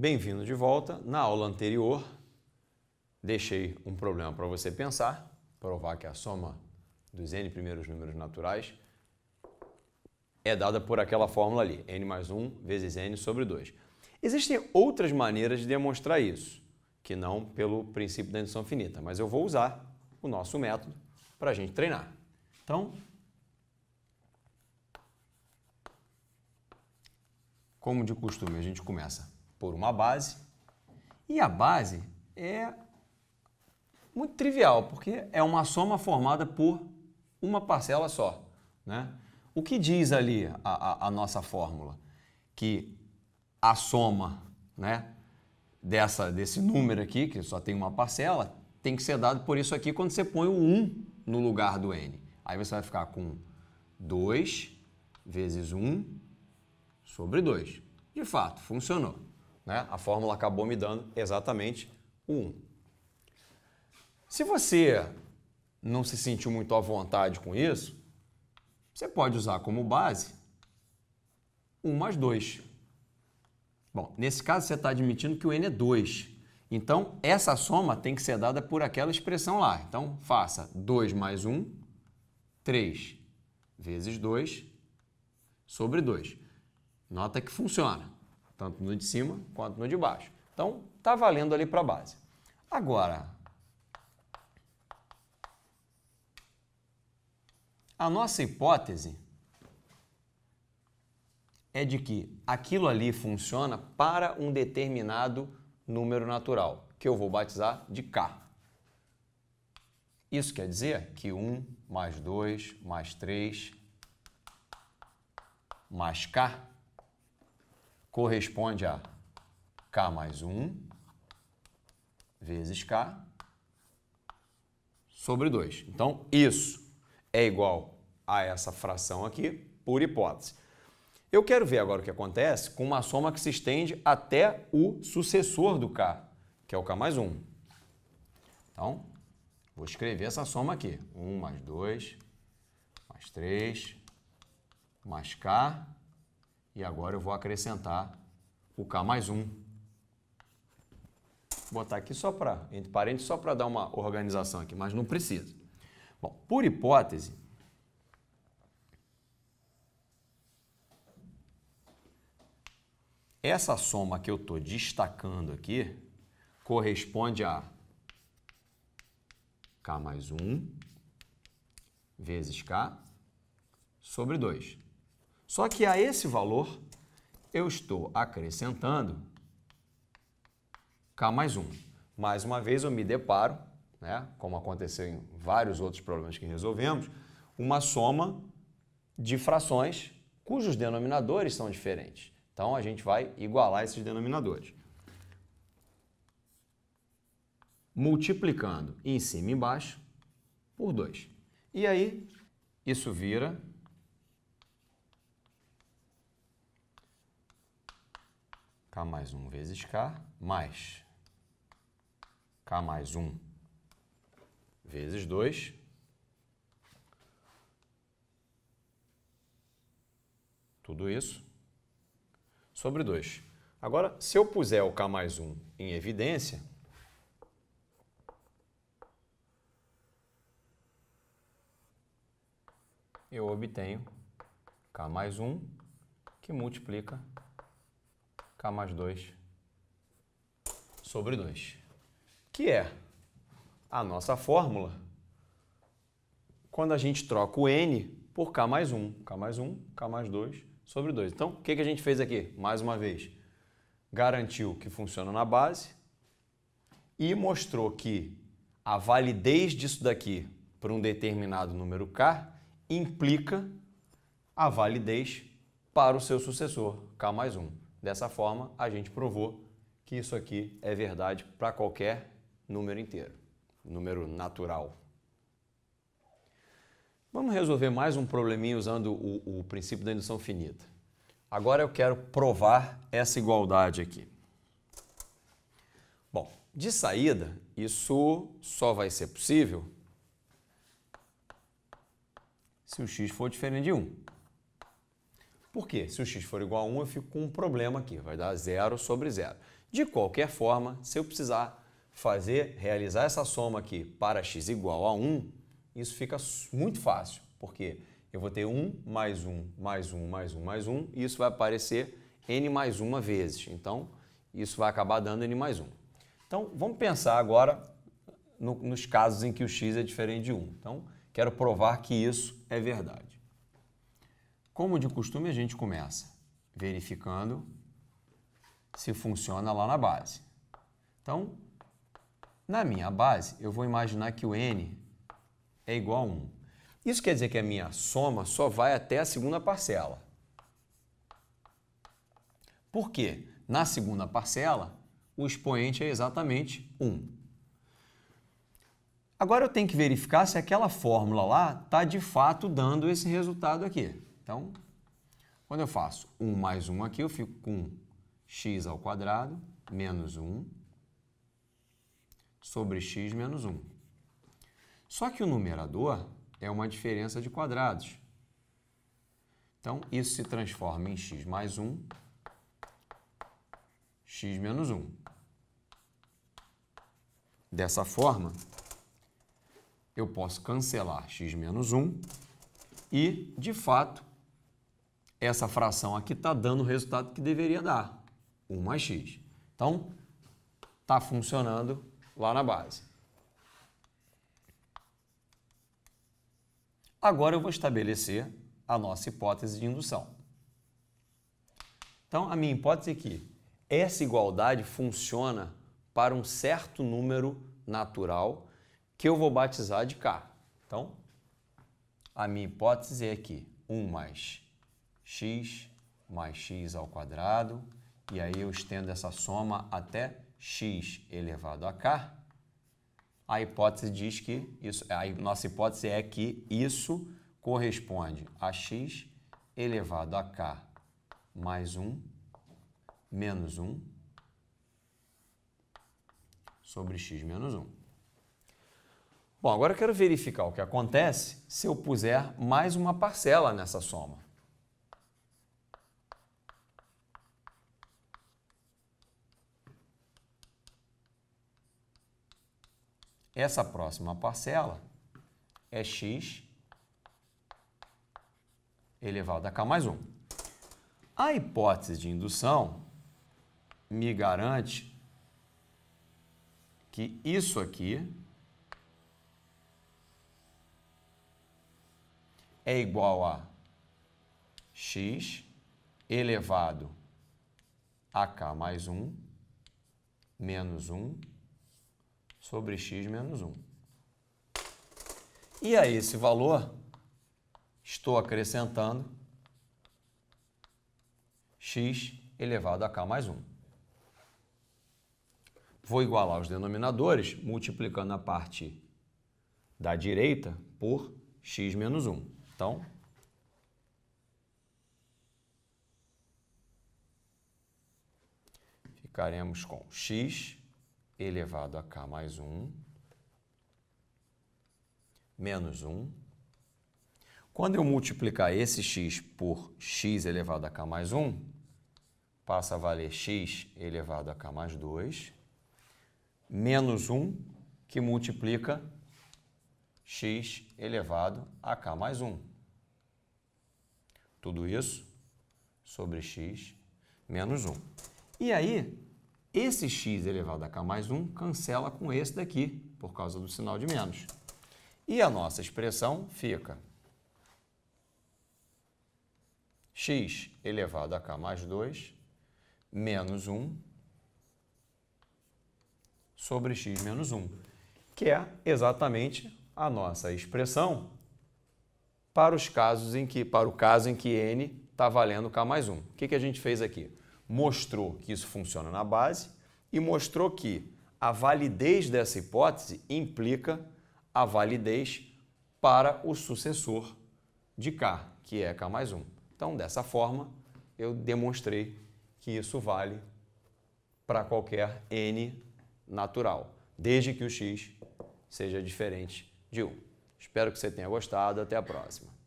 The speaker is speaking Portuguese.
Bem-vindo de volta. Na aula anterior, deixei um problema para você pensar, provar que a soma dos n primeiros números naturais é dada por aquela fórmula ali, n mais 1 vezes n sobre 2. Existem outras maneiras de demonstrar isso, que não pelo princípio da indução finita, mas eu vou usar o nosso método para a gente treinar. Então, como de costume, a gente começa por uma base. E a base é muito trivial, porque é uma soma formada por uma parcela só. Né? O que diz ali a, a, a nossa fórmula? Que a soma né, dessa, desse número aqui, que só tem uma parcela, tem que ser dado por isso aqui quando você põe o 1 no lugar do n. Aí você vai ficar com 2 vezes 1 sobre 2. De fato, funcionou. Né? A fórmula acabou me dando exatamente o 1. Se você não se sentiu muito à vontade com isso, você pode usar como base 1 mais 2. Bom, nesse caso você está admitindo que o n é 2. Então, essa soma tem que ser dada por aquela expressão lá. Então, faça 2 mais 1, 3 vezes 2 sobre 2. Nota que funciona tanto no de cima quanto no de baixo. Então, está valendo ali para a base. Agora, a nossa hipótese é de que aquilo ali funciona para um determinado número natural, que eu vou batizar de K. Isso quer dizer que 1 mais 2 mais 3 mais K corresponde a K mais 1 vezes K sobre 2. Então, isso é igual a essa fração aqui, por hipótese. Eu quero ver agora o que acontece com uma soma que se estende até o sucessor do K, que é o K mais 1. Então, vou escrever essa soma aqui. 1 mais 2, mais 3, mais K, e agora eu vou acrescentar o K mais 1. Vou botar aqui só para, entre parênteses, só para dar uma organização aqui, mas não precisa. Bom, por hipótese, essa soma que eu estou destacando aqui corresponde a K mais 1 vezes K sobre 2. Só que a esse valor eu estou acrescentando K mais 1. Mais uma vez eu me deparo, né, como aconteceu em vários outros problemas que resolvemos, uma soma de frações cujos denominadores são diferentes. Então a gente vai igualar esses denominadores. Multiplicando em cima e embaixo por 2. E aí isso vira K mais 1 vezes K, mais K mais 1 vezes 2, tudo isso, sobre 2. Agora, se eu puser o K mais 1 em evidência, eu obtenho K mais 1, que multiplica K mais 2 sobre 2, que é a nossa fórmula quando a gente troca o N por K mais 1, K mais 1, K mais 2 sobre 2. Então, o que, a gente fez aqui? Mais uma vez, garantiu que funciona na base e mostrou que a validez disso daqui para um determinado número K implica a validez para o seu sucessor, K mais 1. Dessa forma, a gente provou que isso aqui é verdade para qualquer número inteiro, número natural. Vamos resolver mais um probleminha usando o, o princípio da indução finita. Agora eu quero provar essa igualdade aqui. Bom, de saída, isso só vai ser possível se o x for diferente de 1. Por quê? Se o x for igual a 1, eu fico com um problema aqui, vai dar 0 sobre 0. De qualquer forma, se eu precisar fazer, realizar essa soma aqui para x igual a 1, isso fica muito fácil, porque eu vou ter 1 mais 1 mais 1 mais 1 mais 1, e isso vai aparecer n mais 1 vezes. Então, isso vai acabar dando n mais 1. Então, vamos pensar agora no, nos casos em que o x é diferente de 1. Então, quero provar que isso é verdade. Como de costume, a gente começa verificando se funciona lá na base. Então, na minha base, eu vou imaginar que o n é igual a 1. Isso quer dizer que a minha soma só vai até a segunda parcela. Por quê? Na segunda parcela, o expoente é exatamente 1. Agora eu tenho que verificar se aquela fórmula lá está de fato dando esse resultado aqui. Então, quando eu faço 1 mais 1 aqui, eu fico com x ao quadrado menos 1 sobre x menos 1. Só que o numerador é uma diferença de quadrados. Então, isso se transforma em x mais 1, x menos 1. Dessa forma, eu posso cancelar x menos 1 e, de fato, essa fração aqui está dando o resultado que deveria dar, 1 mais x. Então, está funcionando lá na base. Agora eu vou estabelecer a nossa hipótese de indução. Então, a minha hipótese é que essa igualdade funciona para um certo número natural que eu vou batizar de k. Então, a minha hipótese é que 1 mais x mais x ao quadrado, e aí eu estendo essa soma até x elevado a k. A hipótese diz que isso, a nossa hipótese é que isso corresponde a x elevado a k mais 1 menos 1 sobre x menos 1. Bom, agora eu quero verificar o que acontece se eu puser mais uma parcela nessa soma. Essa próxima parcela é x elevado a k mais 1. A hipótese de indução me garante que isso aqui é igual a x elevado a k mais 1 menos 1 sobre x menos 1. E a esse valor, estou acrescentando x elevado a k mais 1. Vou igualar os denominadores multiplicando a parte da direita por x menos 1. Então, ficaremos com x elevado a k mais 1, menos 1. Quando eu multiplicar esse x por x elevado a k mais 1, passa a valer x elevado a k mais 2, menos 1, que multiplica x elevado a k mais 1. Tudo isso sobre x menos 1. E aí, esse x elevado a k mais 1 cancela com esse daqui, por causa do sinal de menos. E a nossa expressão fica x elevado a k mais 2 menos 1 sobre x menos 1, que é exatamente a nossa expressão para os casos em que, para o caso em que n está valendo k mais 1. O que, que a gente fez aqui? mostrou que isso funciona na base e mostrou que a validez dessa hipótese implica a validez para o sucessor de K, que é K mais 1. Então, dessa forma, eu demonstrei que isso vale para qualquer N natural, desde que o X seja diferente de 1. Espero que você tenha gostado. Até a próxima.